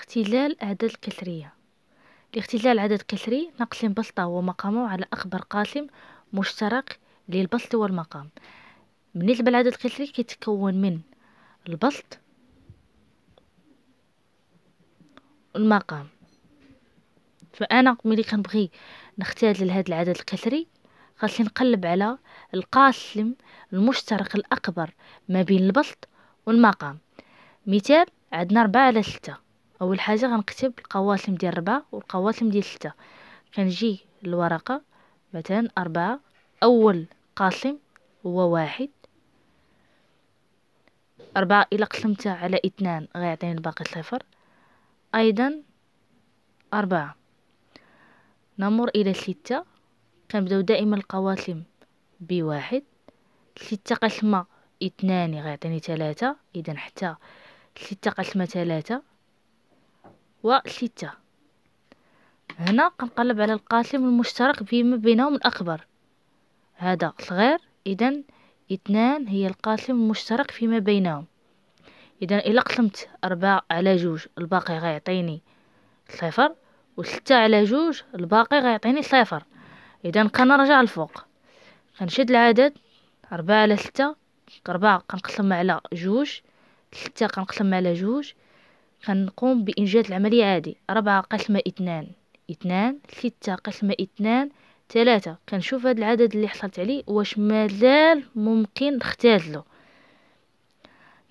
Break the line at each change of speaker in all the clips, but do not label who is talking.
اختلال عدد قسرية لاختلال عدد قسري نقسم بسطة ومقامه على أكبر قاسم مشترك للبسط والمقام بالنسبة للعدد القسري كيتكون من البسط والمقام فأنا ملي كنبغي نختزل لهذا العدد القسري خاصني نقلب على القاسم المشترك الأكبر ما بين البسط والمقام مثال عندنا ربعة على ستة اول حاجه غنكتب القواسم ديال ربعة والقواسم ديال ستة كنجي للورقه مثلا 4 اول قاسم هو واحد أربعة إلا قسمتها على اثنان غيعطيني الباقي صفر أيضا أربعة نمر إلى ستة كنبداو دائما القواسم بواحد ستة قسمة اثنان غيعطيني ثلاثة إذا حتى ستة قسمة ثلاثة ستة هنا كنقلب على القاسم المشترك فيما بينهم الأكبر هذا صغير إذا اثنان هي القاسم المشترك فيما بينهم إذا إلا قسمت أربعة على جوج الباقي غيعطيني صفر وستة على جوج الباقي غيعطيني صفر إذا كنرجع الفوق كنشد العدد أربعة على ستة أربعة كنقسم على جوج ستة كنقسم على جوج غنقوم بإنجاز العملية عادي ربعة قسمة اثنان اثنان ستة قسمة اثنان ثلاثة كنشوف هاد العدد اللي حصلت عليه واش مازال ممكن نختازلو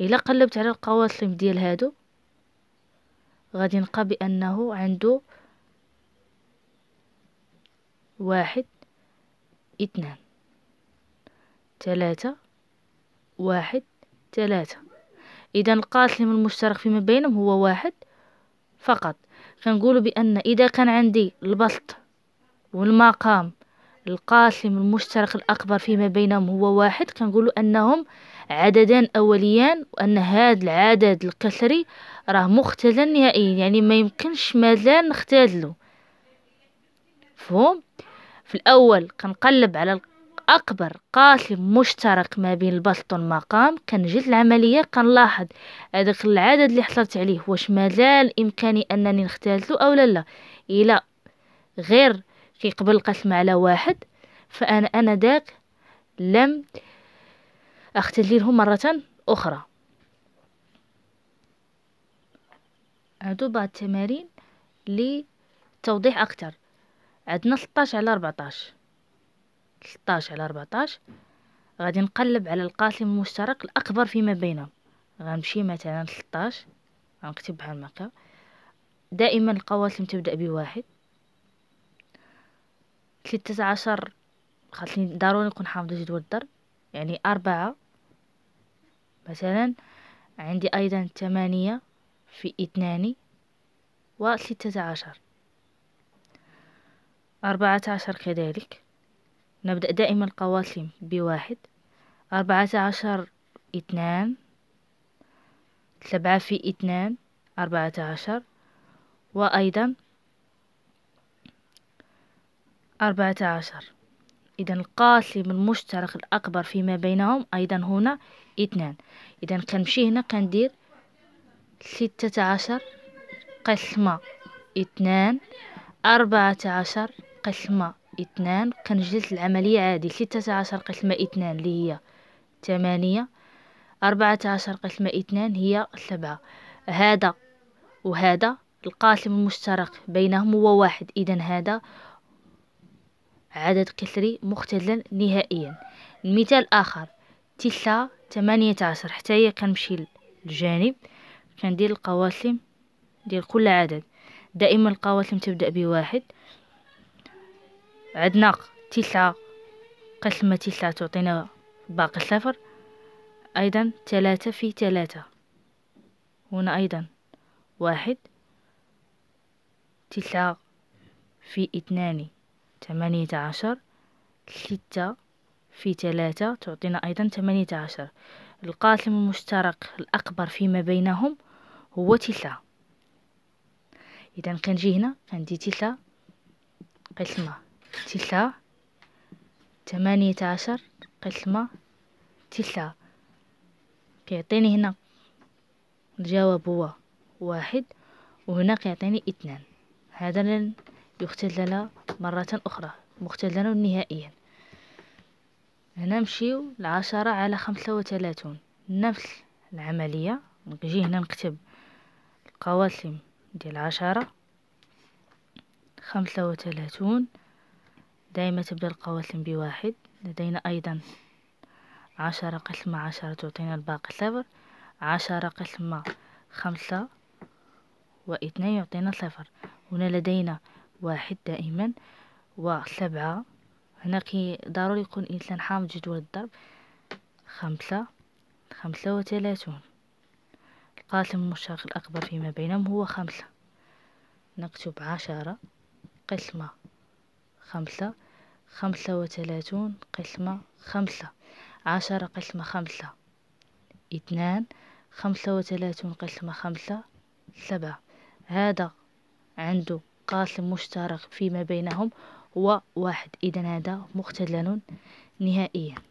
الا قلبت على القواسم ديال هادو غادي نلقى بانه عنده واحد اثنان ثلاثة واحد ثلاثة إذا القاسم المشترك فيما بينهم هو واحد فقط كنقول بأن إذا كان عندي البسط والمقام القاسم المشترك الأكبر فيما بينهم هو واحد كنقولوا أنهم عددان أوليان وأن هذا العدد الكسري راه مختزل نهائيا يعني ما يمكنش مازال نختازله مفهوم في الأول كنقلب على اكبر قاسم مشترك ما بين البسط والمقام كان جيت العمليه كنلاحظ هذاك العدد اللي حصلت عليه واش مازال امكاني انني نختازلو او لا لا الا غير كيقبل القسم على واحد فانا انا داك لم اختزله مره اخرى هادو بعض التمارين لتوضيح اكثر عندنا 16 على 14 13 على ربعطاش غادي نقلب على القاسم المشترك الأكبر فيما بينهم غنمشي مثلا 13 غنكتب بحال هكا دائما القواسم تبدأ بواحد ثلاثة خاصني ضروري نكون حافظ جدول الضرب يعني أربعة مثلا عندي أيضا ثمانية في اثنان وستة عشر أربعة عشر كذلك نبدأ دائما القواسم بواحد أربعة عشر اثنان سبعة في اثنان أربعة عشر وأيضا أربعة عشر إذا القاسم المشترك الأكبر فيما بينهم أيضا هنا اثنان إذا كنمشي هنا كندير ستة عشر قسمة اثنان أربعة عشر قسمة اثنان كنجلس العملية عادي ستة عشر قسمة اثنان اللي هي ثمانية أربعة عشر قسمة اثنان هي سبعة هذا وهذا القاسم المشترك بينهم هو واحد إذا هذا عدد كسري مختلا نهائيا مثال آخر تسعة ثمانية عشر حتى هي كنمشي للجانب كندير القواسم ديال كل عدد دائما القواسم تبدأ بواحد عندنا تسعة قسمة تسعة تعطينا باقي صفر أيضا ثلاثة في ثلاثة هنا أيضا واحد تسعة في اثنان ثمانية عشر ستة في ثلاثة تعطينا أيضا ثمانية عشر القاسم المشترك الأكبر فيما بينهم هو تسعة إذا كنجي هنا عندي تسعة قسمة تسعة ثمانية عشر قسمة تسعة كيعطيني هنا الجواب هو واحد وهنا كيعطيني اثنان هذا لن يختزل مرة أخرى مختزل نهائيا هنا نمشيو لعشرة على خمسة وثلاثون نفس العملية نجي هنا نكتب القواسم ديال عشرة خمسة وثلاثون دائما تبدأ القواسم بواحد لدينا أيضا عشرة قسمة عشرة تعطينا الباقي صفر عشرة قسمة خمسة واثنين يعطينا صفر هنا لدينا واحد دائما وسبعة هنا كي ضروري يكون الإنسان حامض جدول الضرب خمسة خمسة وثلاثون القاسم المشترك الأكبر فيما بينهم هو خمسة نكتب عشرة قسمة خمسة خمسة وثلاثون قسمة خمسة عشرة قسمة خمسة اثنان خمسة وثلاثون قسمة خمسة سبعة هذا عنده قاسم مشترك فيما بينهم هو واحد إذا هذا مختلل نهائيا